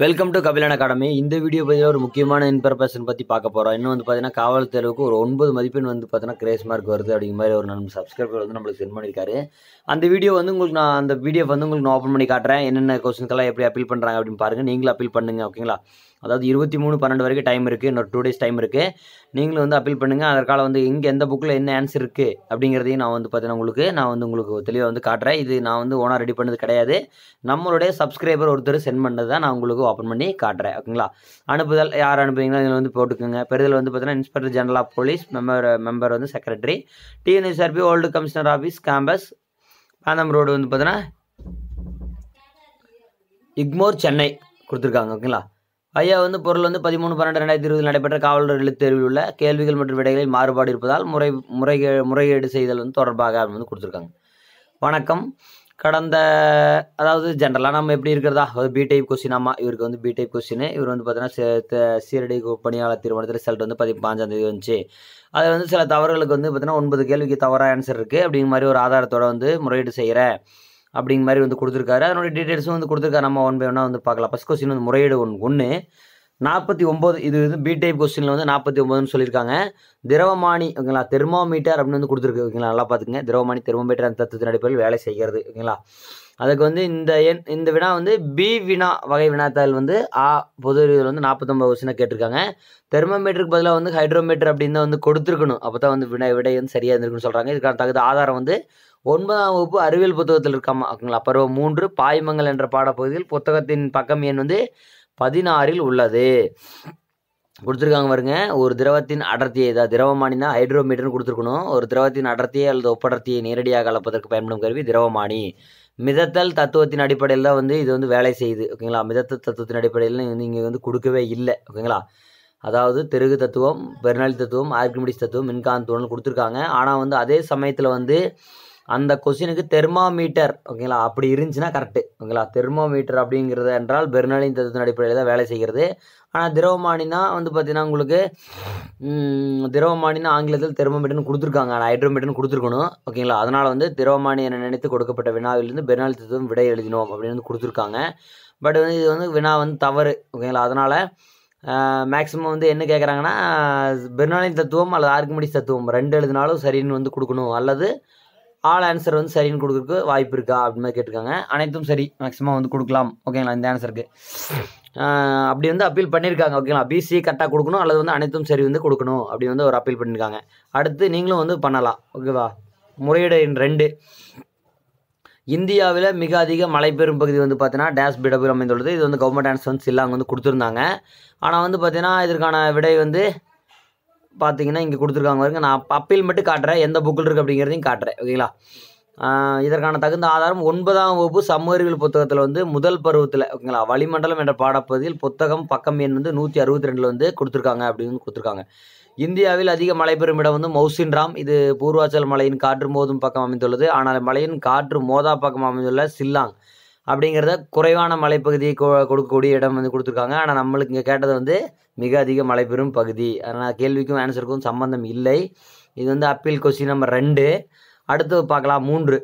welcome to Kapilan academy இந்த video பற்றி ஒரு முக்கியமான இன்ஃபர்மேஷன் பற்றி பார்க்க போகிறோம் இன்னும் வந்து பார்த்தீங்கன்னா காவல் தேர்வுக்கு ஒரு ஒன்பது மதிப்பெண் வந்து பார்த்தீங்கன்னா கிரேஸ் மார்க் வருது அப்படிங்கிற மாதிரி ஒரு நம்ம சப்ஸ்கிரைபர் வந்து நம்மளுக்கு சென்ட் பண்ணியிருக்காரு அந்த வீடியோ வந்து உங்களுக்கு நான் அந்த வீடியோ வந்து உங்களுக்கு நான் ஓப்பன் பண்ணி காட்டுறேன் என்னென்ன கொஸ்டின்க்கெல்லாம் எப்படி அப்பீல் பண்ணுறாங்க அப்படின்னு பாருங்கள் நீங்களும் அப்பீல் பண்ணுங்கள் ஓகேங்களா அதாவது இருபத்தி மூணு பன்னெண்டு வரைக்கும் டைம் இருக்குது இன்னொரு டூ டேஸ் டைம் இருக்குது நீங்களும் வந்து அப்பீல் பண்ணுங்கள் அதற்கால வந்து இங்கே எந்த புக்கில் என்ன ஆன்சர் இருக்குது அப்படிங்கிறதையும் நான் வந்து பார்த்தீங்கன்னா உங்களுக்கு நான் வந்து உங்களுக்கு தெளிவாக வந்து காட்டுறேன் இது நான் வந்து ஓனாக ரெடி பண்ணது கிடையாது நம்மளுடைய சப்ஸ்கிரைபர் ஒருத்தர் சென்ட் பண்ணது தான் நான் உங்களுக்கு ஓப்பன் பண்ணி காட்டுறேன் ஓகேங்களா அனுப்புதல் யார் அனுப்புறீங்களோ நீங்கள் வந்து போட்டுக்கோங்க பெறுதல் வந்து பார்த்தீங்கன்னா inspector general of police member member வந்து secretary TNSRB old commissioner office campus Pantheon road வந்து பார்த்தீங்கன்னா இக்மோர் சென்னை கொடுத்துருக்காங்க ஓகேங்களா ஐயா வந்து பொருள் வந்து பதிமூணு பன்னெண்டு ரெண்டாயிரத்தி இருபதில் நடைபெற்ற காவலர் தேர்வில் உள்ள கேள்விகள் மற்றும் விடைகளில் மாறுபாடு இருப்பதால் முறை முறைகே முறைகேடு செய்தல் வந்து தொடர்பாக வந்து கொடுத்துருக்காங்க வணக்கம் கடந்த அதாவது ஜென்ரலாக நம்ம எப்படி இருக்கிறதா அதாவது பி டைப் கொஸ்டின் ஆமாம் இவருக்கு வந்து பி டைப் கொஸ்டின் இவர் வந்து பார்த்தீங்கன்னா சீரடி பணியாளர் திருமணத்தில் ரிசல்ட் வந்து பதி பாஞ்சாந்தேதி வந்துச்சு அதில் வந்து சில தவறுகளுக்கு வந்து பார்த்தீங்கன்னா ஒன்பது கேள்விக்கு தவறாக ஆன்சர் இருக்குது அப்படிங்கிற மாதிரி ஒரு ஆதாரத்தோட வந்து முறையீடு செய்கிறேன் அப்படிங்கிற மாதிரி வந்து கொடுத்துருக்காரு அதனுடைய டீட்டெயில்ஸும் வந்து கொடுத்துருக்காரு நம்ம ஒன் பை ஒன்னா வந்து பார்க்கலாம் ஃபஸ்ட் கொஸ்டின் வந்து முறையீடு ஒன் ஒன்று நாற்பத்தி ஒம்பது இது வந்து பி டைப் கொஸ்டினில் வந்து நாற்பத்தி ஒம்பதுன்னு சொல்லியிருக்காங்க திரவமானி ஓகேங்களா தெர்மோமீட்டர் அப்படின்னு வந்து கொடுத்துருக்கு ஓகேங்களா நல்லா பார்த்துங்க திரவமானி தெர்மோமீட்டர் அந்த தத்துவத்தின் அடிப்படையில் வேலை செய்கிறது ஓகேங்களா அதுக்கு வந்து இந்த எண் இந்த வினா வந்து பி வினா வகை வினாத்தால் வந்து ஆ பொது இதில் வந்து நாற்பத்தொம்பது கொஸ்டினாக கேட்டிருக்காங்க தெர்மோமீட்டருக்கு பதிலாக வந்து ஹைட்ரோமீட்டர் அப்படின்னு வந்து கொடுத்துருக்கணும் அப்போ தான் வந்து வினா விடை வந்து சரியாக இருந்திருக்குன்னு சொல்கிறாங்க இதுக்கான தகுந்த ஆதாரம் வந்து ஒன்பதாம் வகுப்பு அறிவியல் புத்தகத்தில் இருக்காமா ஓகேங்களா பருவம் மூன்று பாய்மங்கள் என்ற பாடப்பகுதியில் புத்தகத்தின் பக்கம் எண் வந்து பதினாறில் உள்ளது கொடுத்துருக்காங்க பாருங்க ஒரு திரவத்தின் அடர்த்தியை இதாக திரவமானினா ஹைட்ரோமீட்டர்னு கொடுத்துருக்கணும் ஒரு திரவத்தின் அடர்த்தியை அல்லது ஒப்படர்த்தியை நேரடியாக அளப்பதற்கு பயன்படும் கருவி திரவமானி மிதத்தல் தத்துவத்தின் அடிப்படையில் தான் வந்து இது வந்து வேலை செய்யுது ஓகேங்களா மிதத்தல் தத்துவத்தின் அடிப்படையில் நீங்கள் வந்து கொடுக்கவே இல்லை ஓகேங்களா அதாவது தெருகு தத்துவம் பெருநாளி தத்துவம் ஆர்கிமிடிஸ் தத்துவம் மின்காந்தோன்னு கொடுத்துருக்காங்க ஆனால் வந்து அதே சமயத்தில் வந்து அந்த கொஸ்டினுக்கு தெர்மாமீட்டர் ஓகேங்களா அப்படி இருந்துச்சுன்னா கரெக்டு ஓகேங்களா தெர்மாமீட்டர் அப்படிங்கிறத என்றால் பெருநாளின் தத்துவத்தின் அடிப்படையில் தான் வேலை செய்கிறது ஆனால் திரவமானினா வந்து பார்த்திங்கன்னா உங்களுக்கு திரவமானினா ஆங்கிலத்தில் தெர்மோமீட்டர்னு கொடுத்துருக்காங்க ஆனால் ஹைட்ரோமீட்டர்னு கொடுத்துருக்கணும் ஓகேங்களா அதனால் வந்து திரவமானி என நினைத்து கொடுக்கப்பட்ட வினாவிலிருந்து பெருநாளி தத்துவம் விடை எழுதினோம் அப்படின்னு வந்து கொடுத்துருக்காங்க பட் வந்து இது வந்து வினா வந்து தவறு ஓகேங்களா அதனால் மேக்ஸிமம் வந்து என்ன கேட்குறாங்கன்னா பெர்னாலின் தத்துவம் அல்லது ஆர்குமெடிஸ் தத்துவம் ரெண்டு எழுதினாலும் சரின்னு வந்து கொடுக்கணும் அல்லது ஆல் ஆன்சர் வந்து சரின்னு கொடுக்குறக்கு வாய்ப்பு இருக்கா அப்படின்னு மாதிரி கேட்டிருக்காங்க அனைத்தும் சரி மேக்ஸிமம் வந்து கொடுக்கலாம் ஓகேங்களா இந்த ஆன்சருக்கு அப்படி வந்து அப்பீல் பண்ணியிருக்காங்க ஓகேங்களா பிசி கரெக்டாக கொடுக்கணும் அல்லது வந்து அனைத்தும் சரி வந்து கொடுக்கணும் அப்படி வந்து ஒரு அப்பீல் பண்ணியிருக்காங்க அடுத்து நீங்களும் வந்து பண்ணலாம் ஓகேவா முறையீடு ரெண்டு இந்தியாவில் மிக அதிக மழை பெறும் பகுதி வந்து பார்த்தீங்கன்னா டேஷ் பிடபிள் அமைந்துள்ளது இது வந்து கவர்மெண்ட் ஆன்சர் வந்து சில்லாங்க வந்து கொடுத்துருந்தாங்க ஆனால் வந்து பார்த்தீங்கன்னா இதற்கான விடை வந்து பார்த்தீங்கன்னா இங்கே கொடுத்துருக்காங்க பாருங்க நான் அப்பீல் மட்டும் காட்டுறேன் எந்த புக்கில் இருக்குது அப்படிங்கிறதையும் காட்டுறேன் ஓகேங்களா இதற்கான தகுந்த ஆதாரம் ஒன்பதாம் வகுப்பு சமூகவியல் புத்தகத்தில் வந்து முதல் பருவத்தில் ஓகேங்களா வளிமண்டலம் என்ற பாடப்பகுதியில் புத்தகம் பக்கம் எண் வந்து நூற்றி அறுபத்தி ரெண்டில் வந்து கொடுத்துருக்காங்க அப்படின்னு கொடுத்துருக்காங்க இந்தியாவில் அதிக மழை பெறும் இடம் வந்து மௌசின்ராம் இது பூர்வாச்சல் மலையின் காற்று மோதும் பக்கம் அமைந்துள்ளது ஆனால் மலையின் காற்று மோதா பக்கம் அமைந்துள்ள சில்லாங் அப்படிங்கிறத குறைவான மலைப்பகுதியை கொடுக்கக்கூடிய இடம் வந்து கொடுத்துருக்காங்க ஆனால் நம்மளுக்கு இங்கே கேட்டது வந்து மிக அதிக பெறும் பகுதி அதனால் கேள்விக்கும் ஆன்சருக்கும் சம்பந்தம் இல்லை இது வந்து அப்பீல் கொஸ்டின் நம்பர் ரெண்டு அடுத்து பார்க்கலாம் மூன்று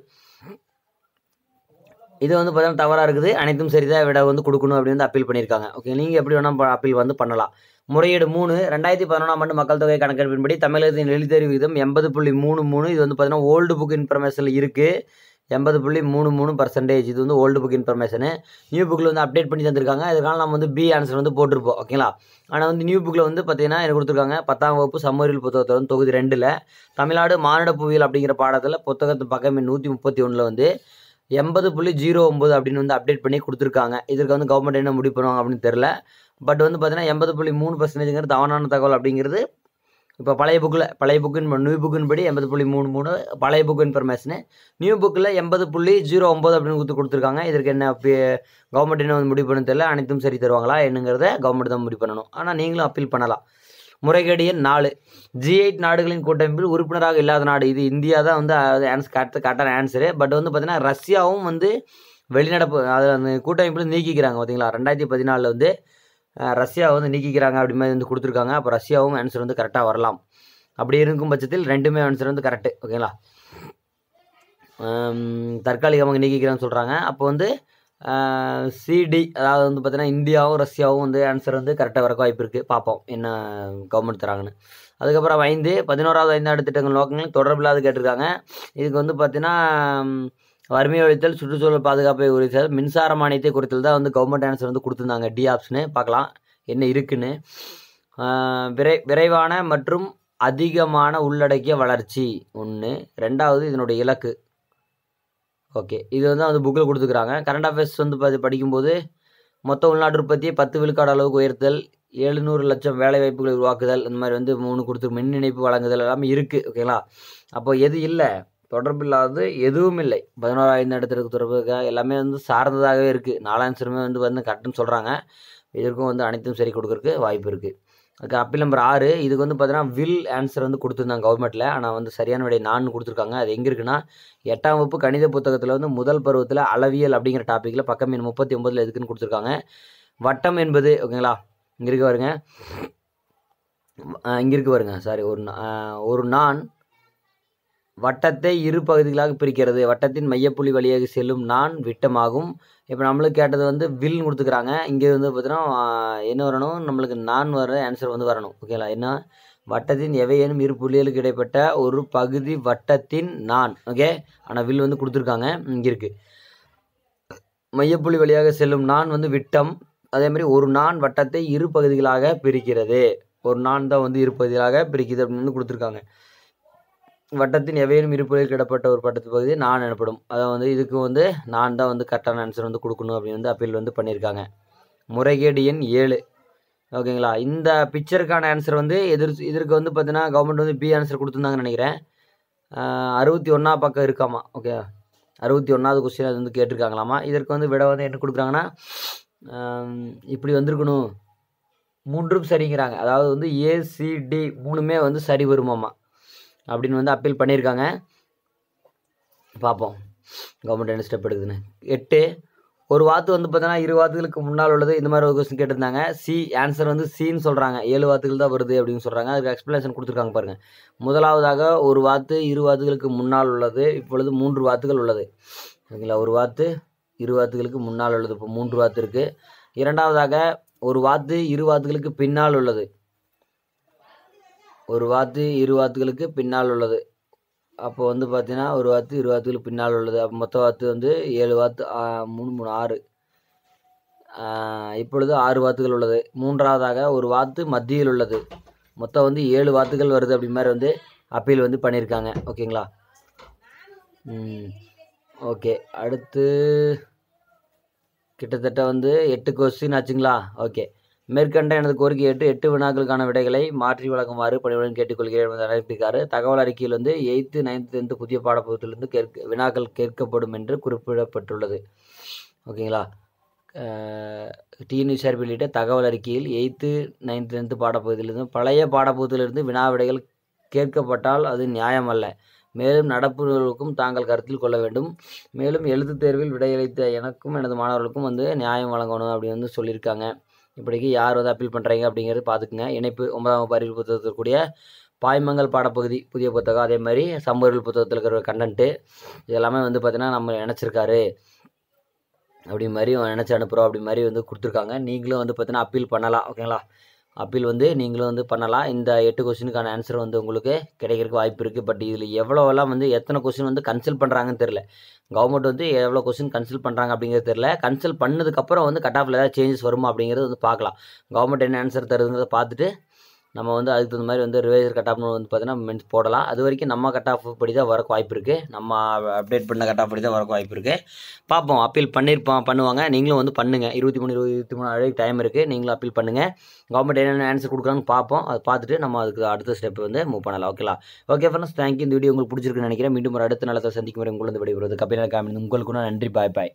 இது வந்து பார்த்தீங்கன்னா தவறாக இருக்குது அனைத்தும் சரிதான் விட வந்து கொடுக்கணும் அப்படின்னு வந்து அப்பீல் பண்ணியிருக்காங்க ஓகே நீங்கள் எப்படி வேணால் அப்பீல் வந்து பண்ணலாம் முறையீடு மூணு ரெண்டாயிரத்தி பதினொன்றாம் ஆண்டு மக்கள் தொகை கணக்கெடுப்பின்படி தமிழகத்தின் எழுத்தறிவு விகிதம் எண்பது புள்ளி மூணு மூணு இது வந்து பார்த்தீங்கன்னா ஓல்டு புக் இன்ஃபர்மேஷனில் இருக்குது எண்பது புள்ளி மூணு மூணு பர்சன்டேஜ் இது வந்து ஓல்டு புக் இன்ஃபர்மேஷனு நியூ புக்கில் வந்து அப்டேட் பண்ணி தந்திருக்காங்க இதற்கான நம்ம வந்து பி ஆன்சர் வந்து போட்டிருப்போம் ஓகேங்களா ஆனால் வந்து நியூ புக்கில் வந்து பார்த்தீங்கன்னா எனக்கு கொடுத்துருக்காங்க பத்தாம் வகுப்பு சம்மரியில் புத்தகத்தை வந்து தொகுதி ரெண்டில் தமிழ்நாடு மானிட புவியல் அப்படிங்கிற பாடத்தில் புத்தகத்து பக்கமே நூற்றி முப்பத்தி ஒன்றில் வந்து எண்பது புள்ளி ஜீரோ ஒம்பது அப்படின்னு வந்து அப்டேட் பண்ணி கொடுத்துருக்காங்க இதற்கு வந்து கவர்மெண்ட் என்ன முடிவு பண்ணுவாங்க அப்படின்னு தெரில பட் வந்து பார்த்தீங்கன்னா எண்பது புள்ளி மூணு பர்சன்டேஜுங்கிறது தவறான தகவல் அப்படிங்கிறது இப்போ பழைய புக்கில் பழைய புக்குன்னு நியூ புக்குன்னு படி எண்பது புள்ளி மூணு மூணு பழைய புக்கு இன்ஃபர்மேஷனு நியூ புக்கில் எண்பது புள்ளி ஜீரோ ஒம்பது அப்படின்னு கொடுத்து கொடுத்துருக்காங்க இதற்கு என்ன கவர்மெண்ட் என்ன வந்து முடிவு பண்ண தெரியல அனைத்தும் சரி தருவாங்களா என்னங்கிறத கவர்மெண்ட் தான் முடிவு பண்ணணும் ஆனால் நீங்களும் அப்பீல் பண்ணலாம் முறைகேடு எண் நாலு ஜி எயிட் நாடுகளின் கூட்டமைப்பில் உறுப்பினராக இல்லாத நாடு இது இந்தியா தான் வந்து ஆன்ஸ் கரெக்ட் கரெக்டான ஆன்சரு பட் வந்து பார்த்திங்கன்னா ரஷ்யாவும் வந்து வெளிநடப்பு அதை அந்த கூட்டமைப்பில் நீக்கிக்கிறாங்க பார்த்தீங்களா ரெண்டாயிரத்தி பதினாலில் வந்து ரஷ்யாவை வந்து நீக்கிக்கிறாங்க அப்படி மாதிரி வந்து கொடுத்துருக்காங்க அப்போ ரஷ்யாவும் ஆன்சர் வந்து கரெக்டாக வரலாம் அப்படி இருக்கும் பட்சத்தில் ரெண்டுமே ஆன்சர் வந்து கரெக்டு ஓகேங்களா தற்காலிகமாக நீக்கிக்கிறான்னு சொல்கிறாங்க அப்போ வந்து சிடி அதாவது வந்து பார்த்திங்கன்னா இந்தியாவும் ரஷ்யாவும் வந்து ஆன்சர் வந்து கரெக்டாக வரக்க வாய்ப்பு இருக்குது பார்ப்போம் என்ன கவர்மெண்ட் தராங்கன்னு அதுக்கப்புறம் ஐந்து பதினோராவது ஐந்தாண்டு திட்டங்கள் நோக்கங்கள் தொடர்பில்லாத கேட்டிருக்காங்க இதுக்கு வந்து பார்த்திங்கன்னா வறுமை ஒழித்தல் சுற்றுச்சூழல் பாதுகாப்பை உறுதித்தல் மின்சார மானியத்தை குறித்தல் தான் வந்து கவர்மெண்ட் ஆன்சர் வந்து கொடுத்துருந்தாங்க டி ஆப்ஷனு பார்க்கலாம் என்ன இருக்குன்னு விரை விரைவான மற்றும் அதிகமான உள்ளடக்கிய வளர்ச்சி ஒன்று ரெண்டாவது இதனுடைய இலக்கு ஓகே இது வந்து அந்த புக்கில் கொடுத்துக்கிறாங்க கரண்ட் அஃபேர்ஸ் வந்து பார்த்து படிக்கும்போது மொத்த உள்நாட்டு உற்பத்தியை பத்து விழுக்காடு அளவுக்கு உயர்த்தல் எழுநூறு லட்சம் வேலை வாய்ப்புகளை உருவாக்குதல் இந்த மாதிரி வந்து மூணு கொடுத்து மின் இணைப்பு வழங்குதல் எல்லாமே இருக்குது ஓகேங்களா அப்போ எது இல்லை தொடர்பில்லாதது எதுவும் இல்லை பதினோராயிரம் இடத்திற்கு தொடர்புக்காக எல்லாமே வந்து சார்ந்ததாகவே இருக்குது நாலாயிரமே வந்து வந்து கரெக்டுன்னு சொல்கிறாங்க இதற்கும் வந்து அனைத்தும் சரி கொடுக்குறதுக்கு வாய்ப்பு இருக்குது அதுக்கு அப்பீல் நம்பர் ஆறு இதுக்கு வந்து பார்த்தீங்கன்னா வில் ஆன்சர் வந்து கொடுத்துருந்தாங்க கவர்மெண்ட்டில் ஆனால் வந்து சரியான விடை நான்னு கொடுத்துருக்காங்க அது எங்கே இருக்குன்னா எட்டாம் வகுப்பு கணித புத்தகத்தில் வந்து முதல் பருவத்தில் அளவியல் அப்படிங்கிற டாப்பிக்கில் பக்கம் மீன் முப்பத்தி ஒம்பதில் எதுக்குன்னு கொடுத்துருக்காங்க வட்டம் என்பது ஓகேங்களா இங்கே இருக்க வருங்க இங்கே இருக்கு வருங்க சாரி ஒரு ஒரு நான் வட்டத்தை இரு பகுதிகளாக பிரிக்கிறது வட்டத்தின் மையப்புள்ளி வழியாக செல்லும் நான் விட்டமாகும் இப்போ நம்மளுக்கு கேட்டது வந்து வில் கொடுத்துக்கிறாங்க இங்கே வந்து பார்த்தீங்கன்னா என்ன வரணும் நம்மளுக்கு நான் வர ஆன்சர் வந்து வரணும் ஓகேங்களா என்ன வட்டத்தின் எவையேனும் இரு புள்ளிகளுக்கு இடைப்பட்ட ஒரு பகுதி வட்டத்தின் நான் ஓகே ஆனால் வில் வந்து கொடுத்துருக்காங்க இங்கே இருக்குது மையப்புள்ளி வழியாக செல்லும் நான் வந்து விட்டம் அதே மாதிரி ஒரு நான் வட்டத்தை இரு பகுதிகளாக பிரிக்கிறது ஒரு நான் தான் வந்து இரு பகுதிகளாக பிரிக்கிறது அப்படின்னு வந்து கொடுத்துருக்காங்க வட்டத்தின் எவையிலும் இருப்பதில் கிடப்பட்ட ஒரு பட்டத்து பகுதி நான் எனப்படும் அதான் வந்து இதுக்கு வந்து நான் தான் வந்து கரெக்டான ஆன்சர் வந்து கொடுக்கணும் அப்படின்னு வந்து அப்பீல் வந்து பண்ணியிருக்காங்க முறைகேடு எண் ஏழு ஓகேங்களா இந்த பிக்சருக்கான ஆன்சர் வந்து எதிர் இதற்கு வந்து பார்த்தீங்கன்னா கவர்மெண்ட் வந்து பி ஆன்சர் கொடுத்துருந்தாங்கன்னு நினைக்கிறேன் அறுபத்தி ஒன்றா பக்கம் இருக்காமா ஓகே அறுபத்தி ஒன்றாவது கொஸ்டின் அது வந்து கேட்டிருக்காங்களாமா இதற்கு வந்து விட வந்து என்ன கொடுக்குறாங்கன்னா இப்படி வந்திருக்கணும் மூன்றும் சரிங்கிறாங்க அதாவது வந்து ஏசிடி மூணுமே வந்து சரி வருமாம்மா அப்படின்னு வந்து அப்பீல் பண்ணியிருக்காங்க பார்ப்போம் கவர்மெண்ட் என்ன ஸ்டெப் எடுக்குதுன்னு எட்டு ஒரு வாத்து வந்து பார்த்தோன்னா இரு வாத்துகளுக்கு முன்னால் உள்ளது இந்த மாதிரி ஒரு கொஸ்டின் கேட்டிருந்தாங்க சி ஆன்சர் வந்து சின்னு சொல்கிறாங்க ஏழு வாத்துகள் தான் வருது அப்படின்னு சொல்கிறாங்க அதுக்கு எக்ஸ்ப்ளனேஷன் கொடுத்துருக்காங்க பாருங்கள் முதலாவதாக ஒரு வாத்து இரு வாத்துகளுக்கு முன்னால் உள்ளது இப்பொழுது மூன்று வாத்துகள் உள்ளது ஓகேங்களா ஒரு வாத்து இரு வாத்துகளுக்கு முன்னால் உள்ளது இப்போ மூன்று வாத்து இருக்குது இரண்டாவதாக ஒரு வாத்து இரு வாத்துகளுக்கு பின்னால் உள்ளது ஒரு வாத்து இரு வாத்துகளுக்கு பின்னால் உள்ளது அப்போ வந்து பார்த்தீங்கன்னா ஒரு வாத்து இரு வாத்துகளுக்கு பின்னால் உள்ளது அப்போ மொத்த வாத்து வந்து ஏழு வாத்து மூணு மூணு ஆறு இப்பொழுது ஆறு வாத்துகள் உள்ளது மூன்றாவதாக ஒரு வாத்து மத்தியில் உள்ளது மொத்தம் வந்து ஏழு வாத்துகள் வருது அப்படி மாதிரி வந்து அப்பீல் வந்து பண்ணியிருக்காங்க ஓகேங்களா ஓகே அடுத்து கிட்டத்தட்ட வந்து எட்டு கொஸ்டின் ஆச்சுங்களா ஓகே மேற்கண்ட எனது கோரிக்கை எட்டு எட்டு வினாக்களுக்கான விடைகளை மாற்றி வழங்குமாறு பணியுடன் கேட்டுக்கொள்கிறேன் என்பதை அறிவித்திருக்காரு தகவல் அறிக்கையில் வந்து எயித்து நைன்த்து டென்த்து புதிய பாடப்பகுதியிலிருந்து கேட்க வினாக்கள் கேட்கப்படும் என்று குறிப்பிடப்பட்டுள்ளது ஓகேங்களா டிஎன் சார் வெளியிட்ட தகவல் அறிக்கையில் எயித்து நைன்த்து டென்த்து பாடப்பகுதியிலிருந்து பழைய பாடப்பகுதியிலிருந்து வினா விடைகள் கேட்கப்பட்டால் அது நியாயமல்ல மேலும் நடப்புகளுக்கும் தாங்கள் கருத்தில் கொள்ள வேண்டும் மேலும் எழுத்துத் தேர்வில் விடையளித்த எனக்கும் எனது மாணவர்களுக்கும் வந்து நியாயம் வழங்கணும் அப்படின்னு வந்து சொல்லியிருக்காங்க இப்படிக்கு யார் வந்து அப்பீல் பண்ணுறீங்க அப்படிங்கிறது பார்த்துக்குங்க இணைப்பு ஒன்பதாம் வகுப்பு புத்தகத்தில் புத்தகத்திற்குரிய பாய்மங்கள் பாடப்பகுதி புதிய புத்தகம் அதே மாதிரி சம்பவரியல் புத்தகத்தில் இருக்கிற கண்டென்ட்டு இதெல்லாமே வந்து பார்த்திங்கன்னா நம்ம நினச்சிருக்காரு அப்படி மாதிரி நினச்சி அனுப்புகிறோம் அப்படி மாதிரி வந்து கொடுத்துருக்காங்க நீங்களும் வந்து பார்த்தீங்கன்னா அப்பீல் பண்ணலாம் ஓகேங்களா அப்பீல் வந்து நீங்களும் வந்து பண்ணலாம் இந்த எட்டு கொஸ்டினுக்கான ஆன்சர் வந்து உங்களுக்கு கிடைக்கிறக்கு வாய்ப்பு இருக்குது பட் இதில் எவ்வளோலாம் வந்து எத்தனை கொஸ்டின் வந்து கன்சல்ட் பண்ணுறாங்கன்னு தெரில கவர்மெண்ட் வந்து எவ்வளோ கொஸ்டின் கன்சல்ட் பண்ணுறாங்க அப்படிங்கிறது தெரில கன்சல்ட் பண்ணதுக்கப்புறம் வந்து கட் ஆஃபில் ஏதாவது சேஞ்சஸ் வருமா அப்படிங்கிறது வந்து பார்க்கலாம் கவர்மெண்ட் என்ன ஆன்சர் தருதுங்கிறத பார்த்துட்டு நம்ம வந்து அதுக்கு தகுந்த மாதிரி வந்து ரிவைசர் கட் ஆஃப்னு வந்து பார்த்தீங்கன்னா மென்ஸ் போடலாம் அது வரைக்கும் நம்ம கட் ஆஃப் படி தான் வரக்கு வாய்ப்பு இருக்குது நம்ம அப்டேட் பண்ண கட் ஆஃப் படி தான் வரக்கு வாய்ப்பு இருக்குது பார்ப்போம் அப்பீல் பண்ணியிருப்போம் பண்ணுவாங்க நீங்களும் வந்து பண்ணுங்கள் இருபத்தி மூணு இருபத்தி மூணு அழகு டைம் இருக்குது நீங்களும் அப்பீல் பண்ணுங்கள் கவர்மெண்ட் என்னென்ன ஆன்சர் கொடுக்குறாங்கன்னு பார்ப்போம் அதை பார்த்துட்டு நம்ம அதுக்கு அடுத்த ஸ்டெப் வந்து மூவ் பண்ணலாம் ஓகேலா ஓகே ஃப்ரெண்ட்ஸ் தேங்க்யூ இந்த வீடியோ உங்களுக்கு பிடிச்சிருக்குன்னு நினைக்கிறேன் மீண்டும் ஒரு அடுத்த நிலத்தை சந்திக்கும் முறை உங்களுக்கு விடைபெறுவது கபிலா காமி உங்களுக்கு நன்றி பாய் பாய்